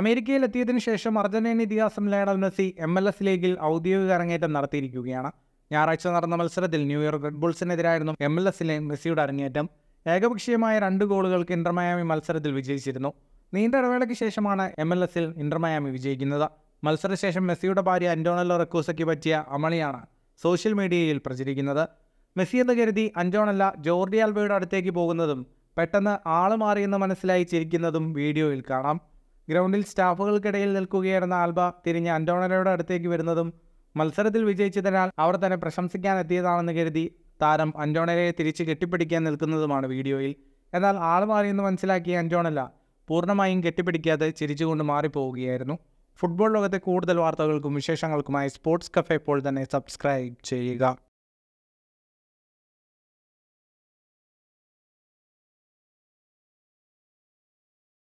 അമേരിക്കയിൽ എത്തിയതിനു ശേഷം അർജന്റീന ഇതിഹാസം Lionel Messi M L S ലീഗിൽ ഔദ്യോഗിക അരങ്ങേറ്റം നടത്തിയിരിക്കുകയാണ് ഞായറാഴ്ച നടന്ന മത്സരത്തിൽ ന്യൂയോർക്ക് റെഡ് ബുൾസിനെതിരായിരുന്നു എം എൽ എസിലെ മെസ്സിയുടെ അരങ്ങേറ്റം ഏകപക്ഷീയമായ രണ്ട് ഗോളുകൾക്ക് ഇന്റർമയാമി മത്സരത്തിൽ വിജയിച്ചിരുന്നു നീണ്ട ഇടവേളയ്ക്ക് ശേഷമാണ് എം എൽ എസിൽ ഇന്റർമയാമി വിജയിക്കുന്നത് മത്സരശേഷം മെസ്സിയുടെ ഭാര്യ അന്റോണല്ലോ റെക്കോസയ്ക്ക് പറ്റിയ അമളിയാണ് സോഷ്യൽ മീഡിയയിൽ പ്രചരിക്കുന്നത് മെസ്സി എന്ന് കരുതി അന്റോണല്ല ജോർഡി ആൽബയുടെ അടുത്തേക്ക് പോകുന്നതും പെട്ടെന്ന് ആള് മാറിയെന്ന് മനസ്സിലായി ചിരിക്കുന്നതും വീഡിയോയിൽ കാണാം ഗ്രൗണ്ടിൽ സ്റ്റാഫുകൾക്കിടയിൽ നിൽക്കുകയായിരുന്ന ആൽബ തിരിഞ്ഞ് അന്റോണലയുടെ അടുത്തേക്ക് വരുന്നതും മത്സരത്തിൽ വിജയിച്ചതിനാൽ അവർ തന്നെ പ്രശംസിക്കാൻ എത്തിയതാണെന്ന് കരുതി താരം അന്റോണലയെ തിരിച്ച് കെട്ടിപ്പിടിക്കാൻ നിൽക്കുന്നതുമാണ് വീഡിയോയിൽ എന്നാൽ ആൾ മാറിയെന്ന് മനസ്സിലാക്കിയ അന്റോണല പൂർണ്ണമായും കെട്ടിപ്പിടിക്കാതെ ചിരിച്ചുകൊണ്ട് മാറിപ്പോവുകയായിരുന്നു ഫുട്ബോൾ ലോകത്തെ കൂടുതൽ വാർത്തകൾക്കും വിശേഷങ്ങൾക്കുമായി സ്പോർട്സ് കഫേ ഇപ്പോൾ തന്നെ സബ്സ്ക്രൈബ് ചെയ്യുക